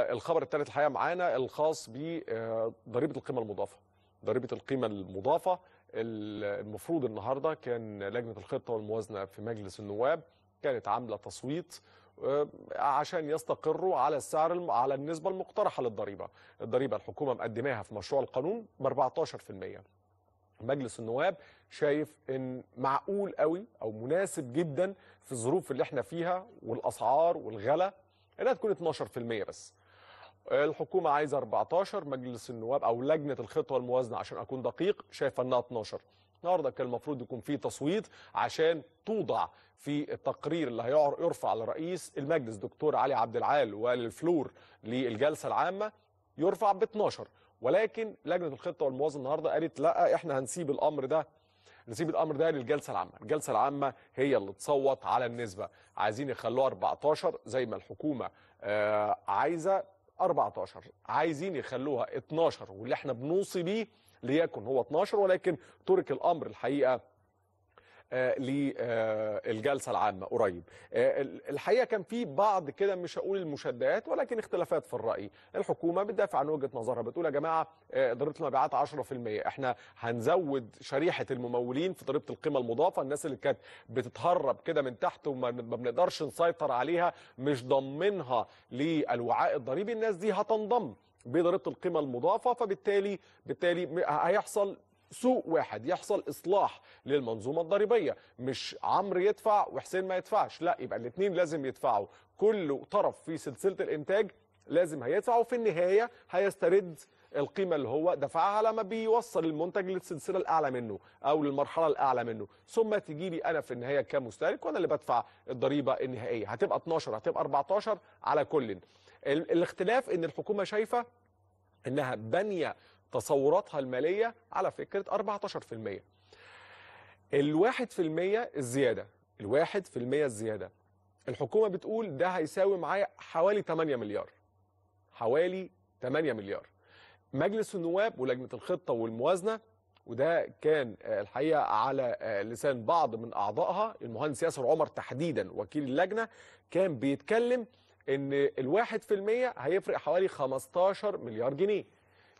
الخبر الثالث الحقيقه معانا الخاص بضريبه آه، القيمه المضافه ضريبه القيمه المضافه المفروض النهارده كان لجنه الخطه والموازنه في مجلس النواب كانت عامله تصويت آه، عشان يستقروا على السعر على النسبه المقترحه للضريبه الضريبه الحكومه مقدماها في مشروع القانون ب 14% مجلس النواب شايف ان معقول قوي او مناسب جدا في الظروف اللي احنا فيها والاسعار والغلا انها تكون 12% بس الحكومه عايزه 14 مجلس النواب او لجنه الخطه والموازنه عشان اكون دقيق شايفه انها 12 النهارده كان المفروض يكون في تصويت عشان توضع في التقرير اللي هيرفع لرئيس المجلس دكتور علي عبد العال والفلور للجلسه العامه يرفع ب 12 ولكن لجنه الخطه والموازنه النهارده قالت لا احنا هنسيب الامر ده نسيب الامر ده للجلسه العامه، الجلسه العامه هي اللي تصوت على النسبه، عايزين يخلوها 14 زي ما الحكومه آه، عايزه 14 عايزين يخلوها 12 واللي احنا بنوصي بيه ليكن هو 12 ولكن ترك الامر الحقيقه آه، للجلسه العامه قريب آه، الحقيقه كان في بعض كده مش هقول المشدات ولكن اختلافات في الراي الحكومه بتدافع عن وجهه نظرها بتقول يا جماعه ضريبه آه، المبيعات 10% احنا هنزود شريحه الممولين في ضريبه القيمه المضافه الناس اللي كانت بتتهرب كده من تحت وما بنقدرش نسيطر عليها مش ضمنها للوعاء الضريبي الناس دي هتنضم بضريبه القيمه المضافه فبالتالي بالتالي هيحصل سوق واحد يحصل اصلاح للمنظومه الضريبيه مش عمرو يدفع وحسين ما يدفعش لا يبقى الاثنين لازم يدفعوا كل طرف في سلسله الانتاج لازم هيدفع وفي النهايه هيسترد القيمه اللي هو دفعها لما بيوصل المنتج للسلسله الاعلى منه او للمرحله الاعلى منه ثم تجي لي انا في النهايه كمستهلك وانا اللي بدفع الضريبه النهائيه هتبقى 12 هتبقى 14 على كل الاختلاف ان الحكومه شايفه انها بانيه تصوراتها المالية على فكرة 14% الواحد في المية الزيادة الواحد في المية الزيادة الحكومة بتقول ده هيساوي معايا حوالي 8 مليار حوالي 8 مليار مجلس النواب ولجنة الخطة والموازنة وده كان الحقيقة على لسان بعض من أعضائها المهندس ياسر عمر تحديدا وكيل اللجنة كان بيتكلم ان الواحد في المية هيفرق حوالي 15 مليار جنيه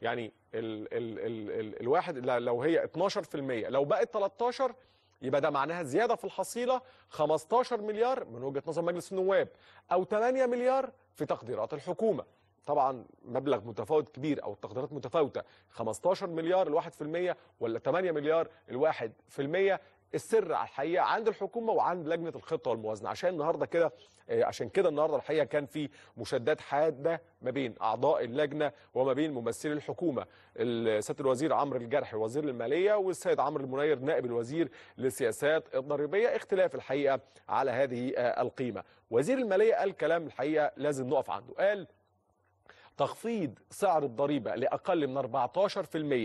يعني ال ال ال ال الواحد لو هي 12% لو بقت 13 يبقى ده معناها زياده في الحصيله 15 مليار من وجهه نظر مجلس النواب او 8 مليار في تقديرات الحكومه طبعا مبلغ متفاوت كبير او التقديرات متفاوته 15 مليار ال 1% ولا 8 مليار ال 1% السر على الحقيقه عند الحكومه وعند لجنه الخطه والموازنه عشان النهارده كده آه، عشان كده النهارده الحقيقه كان في مشادات حاده ما بين اعضاء اللجنه وما بين ممثلي الحكومه السيد الوزير عمرو الجرح وزير الماليه والسيد عمرو المنير نائب الوزير للسياسات الضريبيه اختلاف الحقيقه على هذه آه، القيمه وزير الماليه قال كلام الحقيقه لازم نقف عنده قال تخفيض سعر الضريبه لاقل من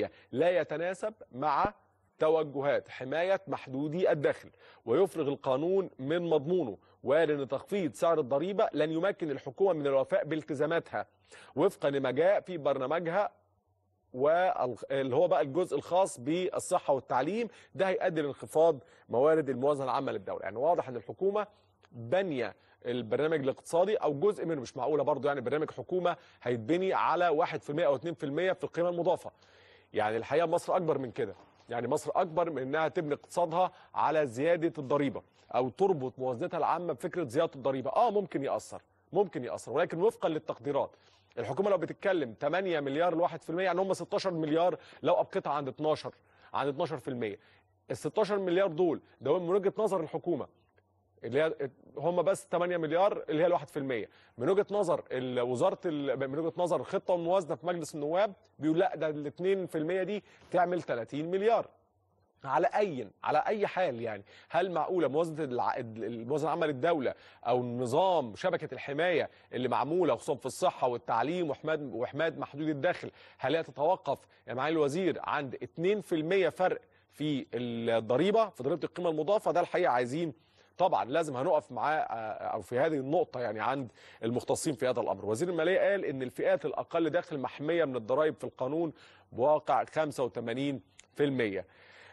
14% لا يتناسب مع توجهات حماية محدودي الدخل ويفرغ القانون من مضمونه وقال أن تخفيض سعر الضريبة لن يمكن الحكومة من الوفاء بالتزاماتها وفقا لما جاء في برنامجها واللي هو بقى الجزء الخاص بالصحة والتعليم ده هيؤدي لانخفاض موارد الموازنة العامة للدولة يعني واضح أن الحكومة بنية البرنامج الاقتصادي او جزء منه مش معقوله برضه يعني برنامج حكومه هيتبني على 1% او 2% في القيمه المضافه يعني الحقيقه مصر اكبر من كده يعني مصر اكبر من انها تبني اقتصادها على زياده الضريبه او تربط موازنتها العامه بفكره زياده الضريبه اه ممكن ياثر ممكن ياثر ولكن وفقا للتقديرات الحكومه لو بتتكلم 8 مليار ل 1% يعني هم 16 مليار لو ابقيتها عند 12 عند 12% ال 16 مليار دول ده من وجهه نظر الحكومه اللي هي هم بس 8 مليار اللي هي ال 1% من وجهه نظر وزاره من وجهه نظر الخطه والموازنه في مجلس النواب بيقول لا ده ال 2% دي تعمل 30 مليار على اي على اي حال يعني هل معقوله موازنه الموازنه العامه للدوله او نظام شبكه الحمايه اللي معموله خصوصا في الصحه والتعليم وحماد وحماد محدود الدخل هل هي تتوقف يا معالي الوزير عند 2% فرق في الضريبه في ضريبه القيمه المضافه ده الحقيقه عايزين طبعا لازم هنقف معاه آه، او في هذه النقطه يعني عند المختصين في هذا الامر وزير الماليه قال ان الفئات الاقل داخل محميه من الضرائب في القانون بواقع 85%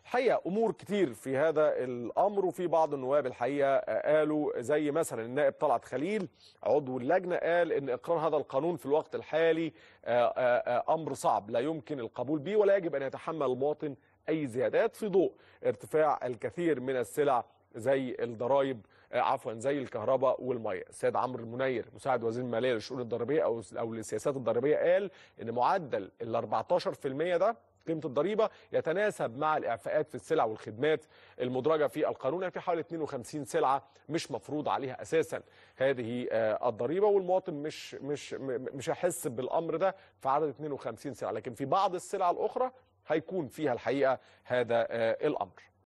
الحقيقه امور كتير في هذا الامر وفي بعض النواب الحقيقه آه، قالوا زي مثلا النائب طلعت خليل عضو اللجنه قال ان اقرار هذا القانون في الوقت الحالي آه، امر صعب لا يمكن القبول به ولا يجب ان يتحمل المواطن اي زيادات في ضوء ارتفاع الكثير من السلع زي الضرائب آه، عفوا زي الكهرباء والميه السيد عمرو المنير مساعد وزير الماليه للشؤون الضريبيه او او للسياسات الضريبيه قال ان معدل ال 14% ده قيمة الضريبة يتناسب مع الإعفاءات في السلع والخدمات المدرجة في القانون يعني في حوالي 52 سلعة مش مفروض عليها أساسا هذه آه، الضريبة والمواطن مش مش مش هيحس بالأمر ده في عدد 52 سلعة لكن في بعض السلع الأخرى هيكون فيها الحقيقة هذا آه، الأمر